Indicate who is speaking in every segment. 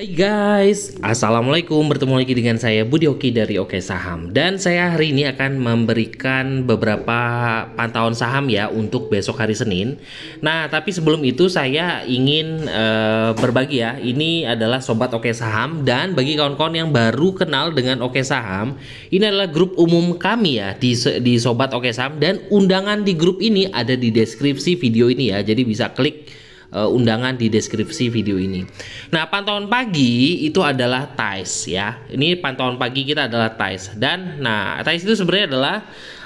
Speaker 1: Hai guys, Assalamualaikum Bertemu lagi dengan saya Budi Oki dari Oke Saham Dan saya hari ini akan memberikan beberapa pantauan saham ya Untuk besok hari Senin Nah tapi sebelum itu saya ingin uh, berbagi ya Ini adalah Sobat Oke Saham Dan bagi kawan-kawan yang baru kenal dengan Oke Saham Ini adalah grup umum kami ya di, di Sobat Oke Saham Dan undangan di grup ini ada di deskripsi video ini ya Jadi bisa klik uh, undangan di deskripsi video ini. Nah, pantauan pagi itu adalah Thais ya. Ini pantauan pagi kita adalah Thais dan nah Thais itu sebenarnya adalah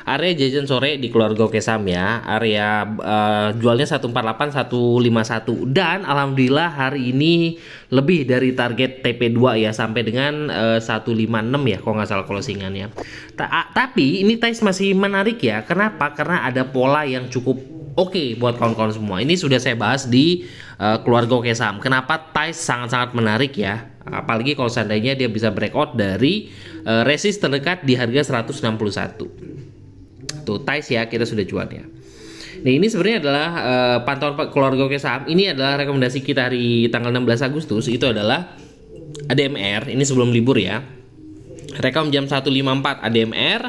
Speaker 1: area jajan sore di keluarga Kesam ya area uh, jualnya 148 151 dan alhamdulillah hari ini lebih dari target TP2 ya sampai dengan uh, eh, 156 ya kalau nggak salah closingannya Ta tapi ini Thais masih menarik ya kenapa karena ada pola yang cukup oke okay buat kawan-kawan semua. Ini sudah saya bahas di uh, keluarga Oke Saham. Kenapa Thais sangat-sangat menarik ya? Apalagi kalau seandainya dia bisa breakout dari uh, eh, resist terdekat di harga 161. Tuh Thais ya kita sudah cuan ya. Nah ini sebenarnya adalah uh, pantauan keluarga Oke Saham. Ini adalah rekomendasi kita hari tanggal 16 Agustus. Itu adalah ADMR. Ini sebelum libur ya. Rekom jam 154 ADMR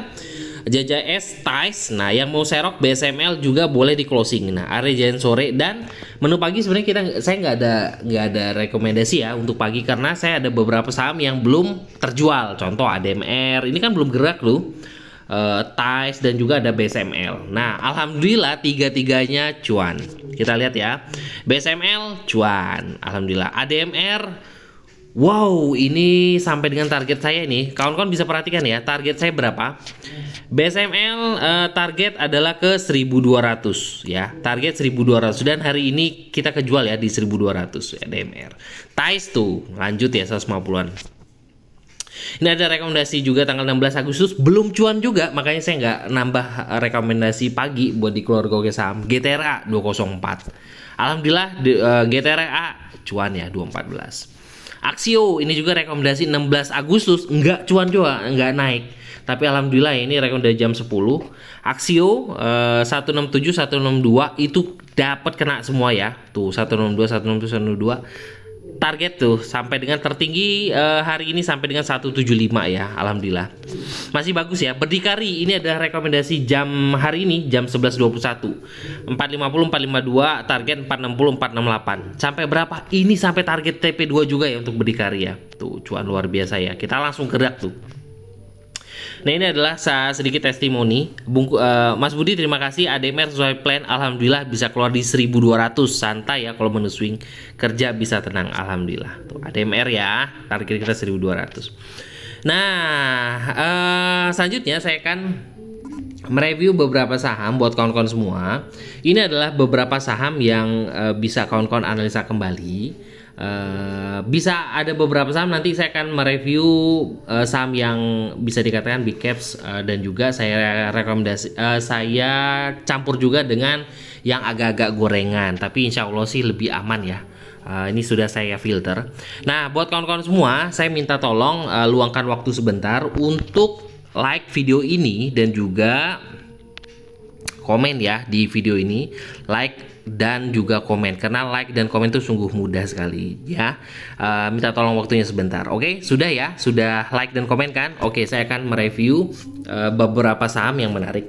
Speaker 1: JJS Ties nah yang mau serok BSML juga boleh di closing nah area jalan sore dan menu pagi sebenarnya kita saya nggak ada nggak ada rekomendasi ya untuk pagi karena saya ada beberapa saham yang belum terjual contoh ADMR ini kan belum gerak loh uh, TICE dan juga ada BSML. Nah, alhamdulillah tiga-tiganya cuan. Kita lihat ya. BSML cuan, alhamdulillah. ADMR Wow, ini sampai dengan target saya ini. Kawan-kawan bisa perhatikan ya, target saya berapa? BSML uh, eh, target adalah ke 1200 ya. Target 1200 dan hari ini kita kejual ya di 1200 ya DMR. Tais tuh lanjut ya 150-an. Ini ada rekomendasi juga tanggal 16 Agustus belum cuan juga makanya saya nggak nambah eh, rekomendasi pagi buat di keluarga oke saham GTRA 204. Alhamdulillah di, uh, eh, GTRA cuan ya 214. Axio ini juga rekomendasi 16 Agustus nggak cuan cuan nggak naik. Tapi alhamdulillah ini rekomendasi jam 10. Axio uh, 167 162 itu dapat kena semua ya. Tuh 162 162 162 target tuh sampai dengan tertinggi uh, hari ini sampai dengan 175 ya alhamdulillah masih bagus ya berdikari ini adalah rekomendasi jam hari ini jam 11.21 450 452 target 460 468 sampai berapa ini sampai target TP2 juga ya untuk berdikari ya tuh cuan luar biasa ya kita langsung gerak tuh Nah ini adalah sedikit testimoni. Bungku, uh, Mas Budi terima kasih ADMR sesuai plan. Alhamdulillah bisa keluar di 1200 santai ya kalau menu swing kerja bisa tenang. Alhamdulillah. Tuh ADMR ya target kita 1200. Nah uh, selanjutnya saya akan mereview beberapa saham buat kawan-kawan semua. Ini adalah beberapa saham yang uh, bisa kawan-kawan analisa kembali Uh, bisa ada beberapa saham nanti saya akan mereview uh, saham yang bisa dikatakan big caps uh, dan juga saya rekomendasi uh, saya campur juga dengan yang agak-agak gorengan tapi insya Allah sih lebih aman ya Uh, ini sudah saya filter. Nah, buat kawan-kawan semua, saya minta tolong uh, luangkan waktu sebentar untuk like video ini dan juga komen ya di video ini, like dan juga komen karena like dan komen itu sungguh mudah sekali ya uh, minta tolong waktunya sebentar oke okay? sudah ya sudah like dan komen kan oke okay, saya akan mereview uh, beberapa saham yang menarik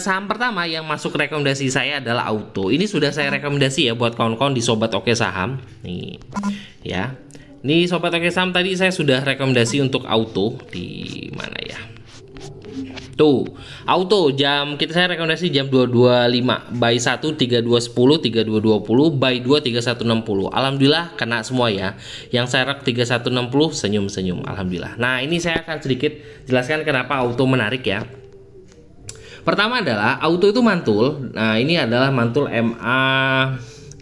Speaker 1: saham pertama yang masuk rekomendasi saya adalah auto ini sudah saya rekomendasi ya buat kawan-kawan di sobat oke okay saham nih ya Nih sobat oke okay saham tadi saya sudah rekomendasi untuk auto di mana ya Tuh, auto jam kita saya rekomendasi jam 225, by 1 3210, 3220, by 2 3160. Alhamdulillah kena semua ya. Yang rek 3160 senyum-senyum alhamdulillah. Nah, ini saya akan sedikit jelaskan kenapa auto menarik ya. Pertama adalah auto itu mantul. Nah, ini adalah mantul MA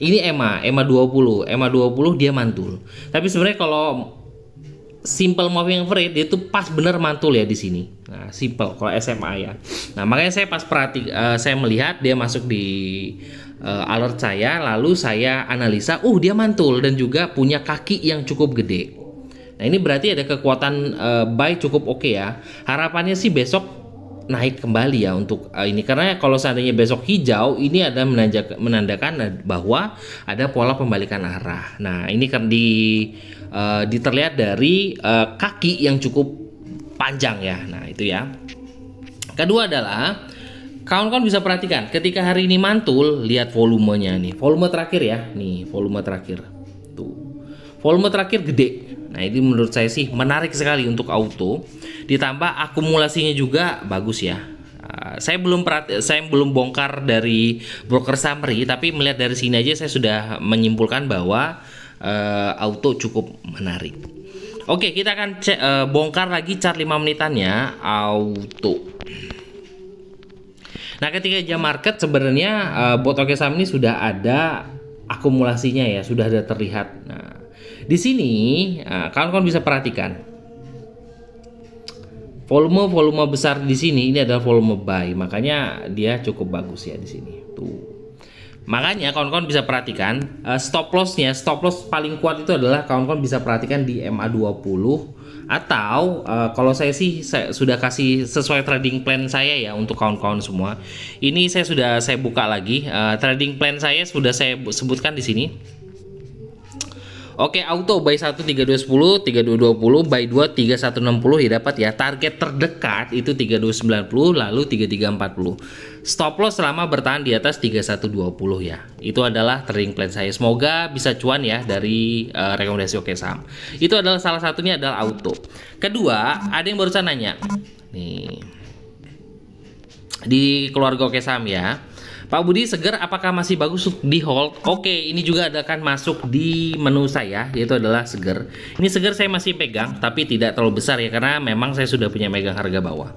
Speaker 1: ini EMA, EMA 20. EMA 20 dia mantul. Tapi sebenarnya kalau simple moving average dia tuh pas bener mantul ya di sini. Nah, simple kalau SMA ya. Nah, makanya saya pas perhati uh, saya melihat dia masuk di uh, alert saya lalu saya analisa, uh dia mantul dan juga punya kaki yang cukup gede. Nah, ini berarti ada kekuatan uh, buy cukup oke okay ya. Harapannya sih besok naik kembali ya untuk uh, ini karena kalau seandainya besok hijau ini ada menanjak, menandakan bahwa ada pola pembalikan arah. Nah ini kan di uh, diterlihat dari uh, kaki yang cukup panjang ya. Nah itu ya. Kedua adalah kawan-kawan bisa perhatikan ketika hari ini mantul lihat volumenya nih volume terakhir ya nih volume terakhir tuh volume terakhir gede Nah ini menurut saya sih menarik sekali untuk auto. Ditambah akumulasinya juga bagus ya. Ah, saya belum perhati, saya belum bongkar dari broker summary, tapi melihat dari sini aja saya sudah menyimpulkan bahwa uh, auto cukup menarik. Oke, kita akan uh, bongkar lagi chart 5 menitannya auto. Nah, ketika jam market sebenarnya uh, eh, bot ini sudah ada akumulasinya ya, sudah ada terlihat. Nah, di sini, ah, kawan-kawan bisa perhatikan. Volume-volume besar di sini ini adalah volume buy, makanya dia cukup bagus ya di sini. Tuh. Makanya kawan-kawan bisa perhatikan ah, stop lossnya, stop loss paling kuat itu adalah kawan-kawan bisa perhatikan di MA20 atau ah, kalau saya sih saya sudah kasih sesuai trading plan saya ya untuk kawan-kawan semua. Ini saya sudah saya buka lagi trading plan saya sudah saya sebutkan di sini. Oke, auto by 1 3210, 3220, buy 2 3160 didapat ya. Target terdekat itu 3290 lalu 3340. Stop loss selama bertahan di atas 3120 ya. Itu adalah trading plan saya. Semoga bisa cuan ya dari uh, rekomendasi Oke Saham. Itu adalah salah satunya adalah auto. Kedua, ada yang barusan nanya. Nih. Di keluarga Oke Saham ya Pak Budi Seger apakah masih bagus di hold? Oke, ini juga ada kan masuk di menu saya yaitu adalah Seger. Ini Seger saya masih pegang tapi tidak terlalu besar ya karena memang saya sudah punya megang harga bawah.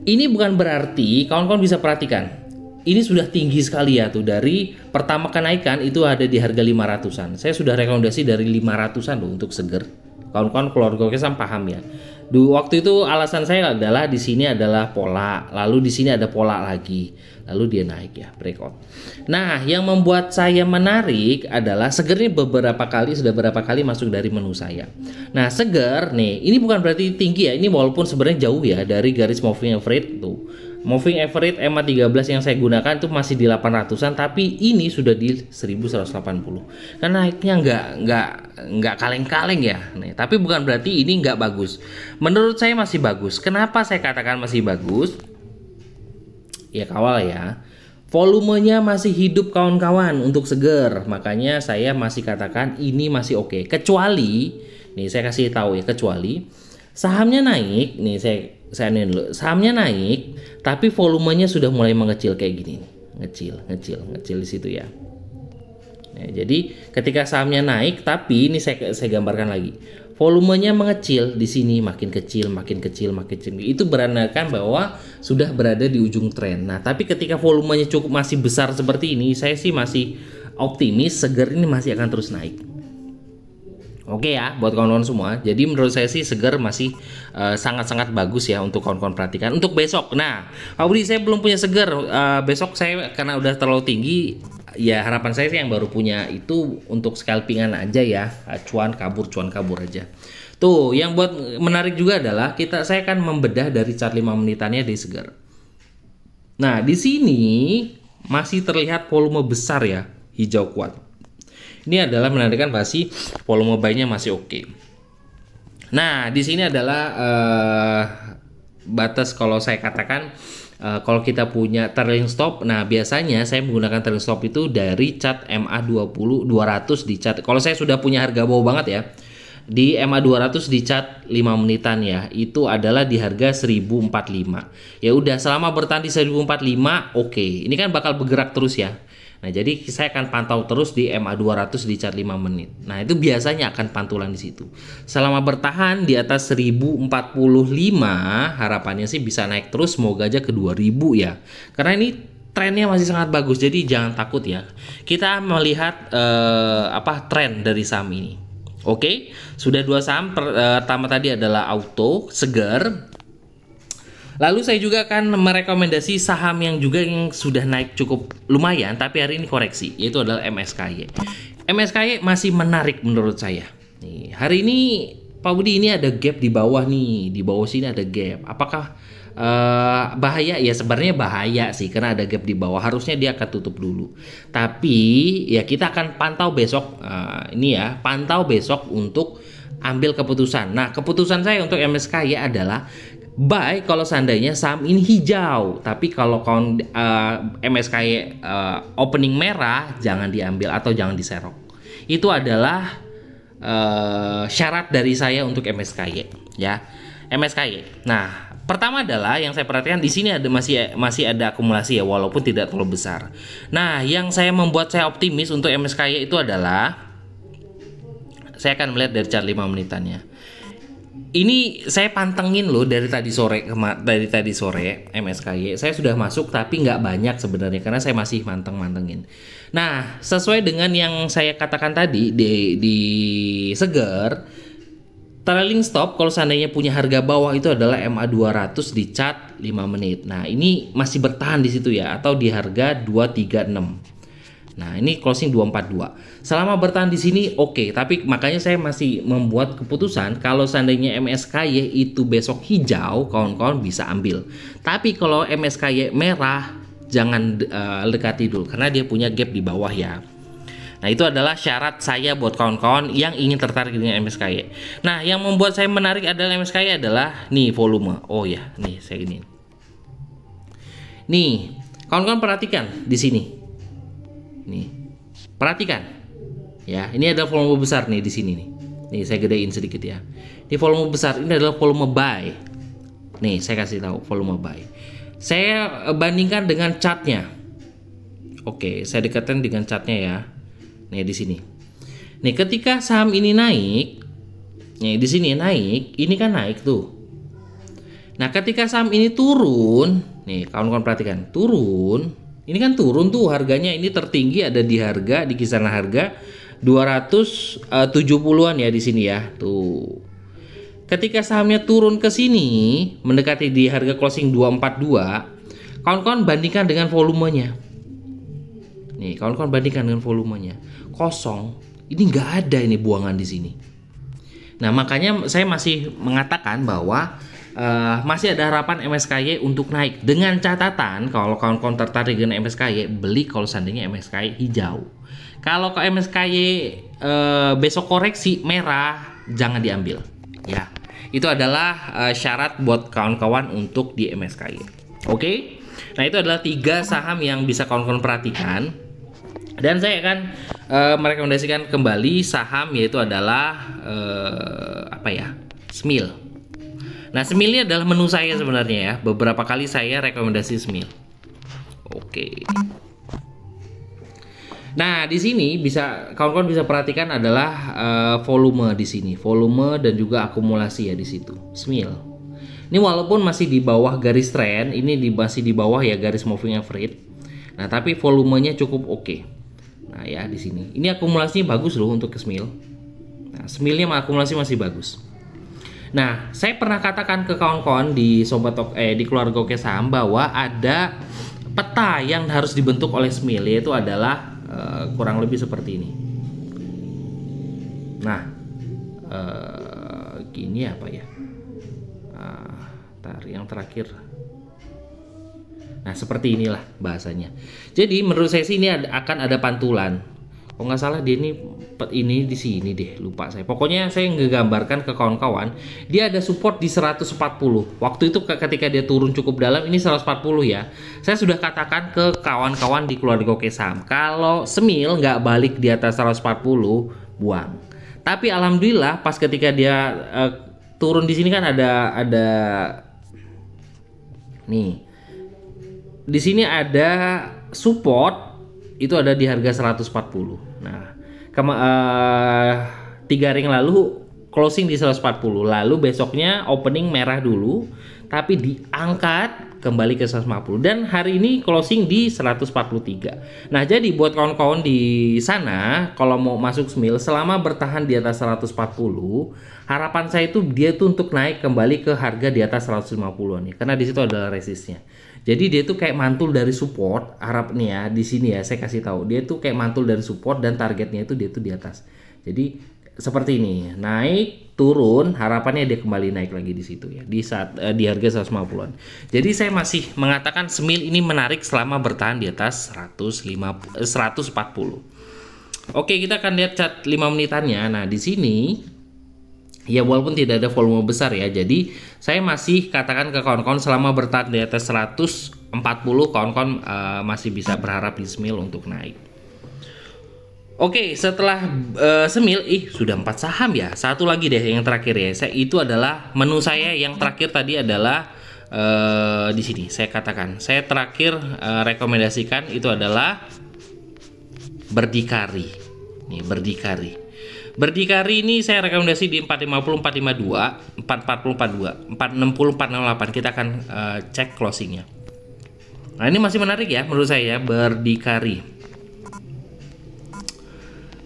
Speaker 1: Ini bukan berarti kawan-kawan bisa perhatikan ini sudah tinggi sekali ya tuh dari pertama kenaikan itu ada di harga 500-an. Saya sudah rekomendasi dari 500-an loh untuk seger. Kawan-kawan keluarga saya paham ya. Du, waktu itu alasan saya adalah di sini adalah pola, lalu di sini ada pola lagi, lalu dia naik ya breakout. Nah, yang membuat saya menarik adalah seger ini beberapa kali sudah beberapa kali masuk dari menu saya. Nah, seger nih, ini bukan berarti tinggi ya, ini walaupun sebenarnya jauh ya dari garis moving average tuh Moving average tiga 13 yang saya gunakan itu masih di 800-an tapi ini sudah di 1180. Karena naiknya nggak nggak nggak kaleng-kaleng ya. Nih, tapi bukan berarti ini nggak bagus. Menurut saya masih bagus. Kenapa saya katakan masih bagus? Ya kawal ya. Volumenya masih hidup kawan-kawan untuk seger. Makanya saya masih katakan ini masih oke. Okay. Kecuali nih saya kasih tahu ya kecuali sahamnya naik nih saya saya dulu. Sahamnya naik tapi volumenya sudah mulai mengecil kayak gini. Ngecil, ngecil, ngecil di situ ya. Nah, jadi ketika sahamnya naik, tapi ini saya, saya gambarkan lagi. Volumenya mengecil di sini, makin kecil, makin kecil, makin kecil. Itu beranakan bahwa sudah berada di ujung tren. Nah, tapi ketika volumenya cukup masih besar seperti ini, saya sih masih optimis seger ini masih akan terus naik. Oke okay ya buat kawan-kawan semua. Jadi menurut saya sih segar masih eh, sangat-sangat uh, bagus ya untuk kawan-kawan perhatikan untuk besok. Nah, Pak Budi saya belum punya segar. Uh, besok saya karena udah terlalu tinggi ya harapan saya sih yang baru punya itu untuk scalpingan aja ya. Eh, cuan kabur cuan kabur aja. Tuh, yang buat menarik juga adalah kita saya akan membedah dari chart 5 menitannya di segar. Nah, di sini masih terlihat volume besar ya, hijau kuat. Ini adalah menandakan masih volume buy-nya masih oke. Okay. Nah, di sini adalah uh, batas kalau saya katakan uh, kalau kita punya trailing stop. Nah, biasanya saya menggunakan trailing stop itu dari cat MA20 200 di cat. Kalau saya sudah punya harga bau banget ya. Di MA200 di cat 5 menitan ya. Itu adalah di harga 1045. Ya udah selama bertahan di 1045, oke. Okay. Ini kan bakal bergerak terus ya. Nah, jadi saya akan pantau terus di MA200 di chart 5 menit. Nah, itu biasanya akan pantulan di situ. Selama bertahan di atas 1045, harapannya sih bisa naik terus semoga aja ke 2000 ya. Karena ini trennya masih sangat bagus. Jadi jangan takut ya. Kita melihat eh, apa tren dari saham ini. Oke, sudah dua saham eh, pertama tadi adalah auto segar Lalu saya juga akan merekomendasi saham yang juga yang sudah naik cukup lumayan tapi hari ini koreksi yaitu adalah MSKY. MSKY masih menarik menurut saya. Nih, hari ini Pak Budi ini ada gap di bawah nih, di bawah sini ada gap. Apakah uh, bahaya? Ya sebenarnya bahaya sih karena ada gap di bawah. Harusnya dia akan tutup dulu. Tapi ya kita akan pantau besok uh, ini ya, pantau besok untuk ambil keputusan. Nah, keputusan saya untuk ya adalah Baik kalau seandainya saham ini hijau tapi kalau kawan uh, eh, MSKY uh, eh, opening merah jangan diambil atau jangan diserok itu adalah uh, syarat dari saya untuk MSKY ya MSKY nah pertama adalah yang saya perhatikan di sini ada masih masih ada akumulasi ya walaupun tidak terlalu besar nah yang saya membuat saya optimis untuk MSKY itu adalah saya akan melihat dari chart 5 menitannya ini saya pantengin loh dari tadi sore dari tadi sore MSKY saya sudah masuk tapi nggak banyak sebenarnya karena saya masih manteng mantengin. Nah sesuai dengan yang saya katakan tadi di di seger trailing stop kalau seandainya punya harga bawah itu adalah MA 200 di chart 5 menit. Nah ini masih bertahan di situ ya atau di harga 236. Nah, ini closing 242. Selama bertahan di sini oke, okay, tapi makanya saya masih membuat keputusan kalau seandainya MSKY itu besok hijau, kawan-kawan bisa ambil. Tapi kalau MSKY merah jangan uh, eh, dekati dulu karena dia punya gap di bawah ya. Nah, itu adalah syarat saya buat kawan-kawan yang ingin tertarik dengan MSKY. Nah, yang membuat saya menarik adalah MSKY adalah nih volume. Oh ya, nih saya ini. Nih, kawan-kawan perhatikan di sini. Nih. Perhatikan. Ya, ini adalah volume besar nih di sini nih. Nih, saya gedein sedikit ya. Ini volume besar, ini adalah volume buy. Nih, saya kasih tahu volume buy. Saya eh, bandingkan dengan chartnya. Oke, saya dekatkan dengan chartnya ya. Nih di sini. Nih, ketika saham ini naik, nih di sini naik, ini kan naik tuh. Nah, ketika saham ini turun, nih kawan-kawan perhatikan, turun. Ini kan turun tuh harganya. Ini tertinggi ada di harga di kisaran harga 270-an eh, ya di sini ya. Tuh. Ketika sahamnya turun ke sini mendekati di harga closing 242, kawan-kawan bandingkan dengan volumenya. Nih, kawan-kawan bandingkan dengan volumenya. Kosong. Ini nggak ada ini buangan di sini. Nah, makanya saya masih mengatakan bahwa uh, masih ada harapan MSKY untuk naik dengan catatan kalau kawan-kawan tertarik dengan MSKY beli kalau seandainya MSKY hijau. Kalau ke MSKY uh, eh, besok koreksi merah jangan diambil ya. Itu adalah uh, syarat buat kawan-kawan untuk di MSKY. Oke. Okay? Nah, itu adalah tiga saham yang bisa kawan-kawan perhatikan. Dan saya akan uh, merekomendasikan kembali saham yaitu adalah uh, apa ya? Smil. Nah, semil ini adalah menu saya sebenarnya ya. Beberapa kali saya rekomendasi semil. Oke. Nah, di sini bisa kawan-kawan bisa perhatikan adalah uh, volume di sini, volume dan juga akumulasi ya di situ. semil. Ini walaupun masih di bawah garis trend, ini di, masih di bawah ya garis moving average. Nah, tapi volumenya cukup oke. Okay. Nah, ya di sini. Ini akumulasinya bagus loh untuk ke semil. Nah, semilnya akumulasi masih bagus. Nah, saya pernah katakan ke kawan-kawan di sobat eh di keluarga Oke Saham bahwa ada peta yang harus dibentuk oleh Smil itu adalah uh, kurang lebih seperti ini. Nah, uh, gini apa ya? Uh, tar yang terakhir. Nah, seperti inilah bahasanya. Jadi menurut saya sih ini akan ada pantulan oh nggak salah dia ini ini di sini deh lupa saya pokoknya saya ngegambarkan ke kawan-kawan dia ada support di 140 waktu itu ketika dia turun cukup dalam ini 140 ya saya sudah katakan ke kawan-kawan di keluarga Oke Saham kalau semil nggak balik di atas 140 buang tapi alhamdulillah pas ketika dia uh, turun di sini kan ada ada nih di sini ada support itu ada di harga 140 Nah, kema uh, tiga ring lalu closing di 140, lalu besoknya opening merah dulu, tapi diangkat kembali ke 150 dan hari ini closing di 143. Nah, jadi buat kawan-kawan di sana kalau mau masuk smil selama bertahan di atas 140, harapan saya itu dia tuh untuk naik kembali ke harga di atas 150 nih karena di situ adalah resistnya. Jadi dia tuh kayak mantul dari support Arab nih ya di sini ya saya kasih tahu dia tuh kayak mantul dari support dan targetnya itu dia tuh di atas. Jadi seperti ini naik turun harapannya dia kembali naik lagi di situ ya di saat eh, di harga 150-an. Jadi saya masih mengatakan semil ini menarik selama bertahan di atas 150 140. Eh, Oke, kita akan lihat cat 5 menitannya. Nah, di sini ya walaupun tidak ada volume besar ya jadi saya masih katakan ke kawan-kawan selama bertahan di atas 140 kawan-kawan uh, masih bisa berharap di semil untuk naik Oke, okay, setelah uh, semil, ih sudah empat saham ya. Satu lagi deh yang terakhir ya. Saya itu adalah menu saya yang terakhir tadi adalah uh, di sini. Saya katakan, saya terakhir uh, rekomendasikan itu adalah berdikari. Nih, berdikari Berdikari ini saya rekomendasi di 450 452, 440 42, 460 468. Kita akan uh, cek closingnya. Nah, ini masih menarik ya menurut saya ya, berdikari.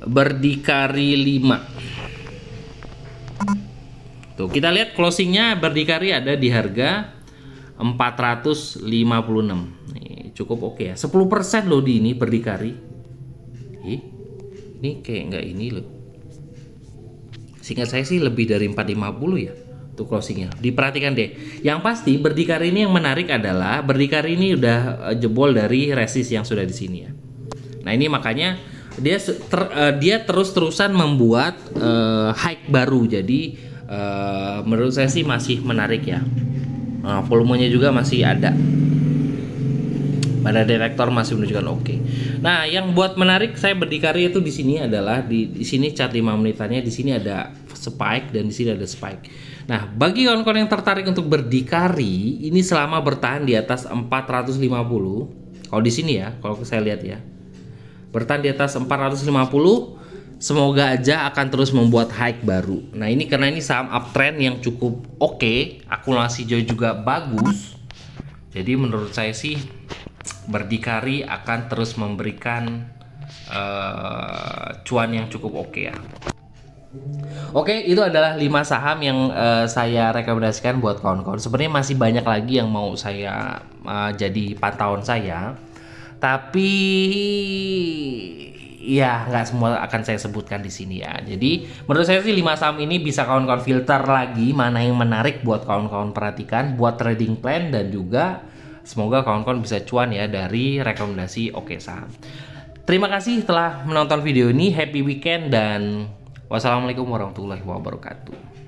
Speaker 1: Berdikari 5. Tuh, kita lihat closingnya berdikari ada di harga 456. Nih, cukup oke okay ya. 10% loh di ini berdikari. Ih, ini kayak nggak ini loh Singkat saya sih lebih dari 450 ya untuk closingnya. Diperhatikan deh. Yang pasti berdikari ini yang menarik adalah berdikari ini udah eh, jebol dari resist yang sudah di sini ya. Nah ini makanya dia ter, uh, dia terus terusan membuat uh, hike baru. Jadi uh, menurut saya sih masih menarik ya. Nah, volumenya juga masih ada pada direktor masih menunjukkan oke. Okay. Nah, yang buat menarik saya berdikari itu di sini adalah di, di sini cat 5 menitannya, di sini ada spike dan di sini ada spike. Nah, bagi kawan-kawan yang tertarik untuk berdikari, ini selama bertahan di atas 450, kalau di sini ya, kalau saya lihat ya. Bertahan di atas 450, semoga aja akan terus membuat high baru. Nah, ini karena ini saham uptrend yang cukup oke, okay, akumulasi juga bagus. Jadi menurut saya sih berdikari akan terus memberikan uh, cuan yang cukup oke okay ya. Oke, okay, itu adalah 5 saham yang uh, saya rekomendasikan buat kawan-kawan. Sebenarnya masih banyak lagi yang mau saya uh, jadi pantauan saya. Tapi ya nggak semua akan saya sebutkan di sini ya. Jadi menurut saya sih 5 saham ini bisa kawan-kawan filter lagi mana yang menarik buat kawan-kawan perhatikan buat trading plan dan juga Semoga kawan-kawan bisa cuan ya dari rekomendasi Oke Saham. Terima kasih telah menonton video ini. Happy weekend dan wassalamualaikum warahmatullahi wabarakatuh.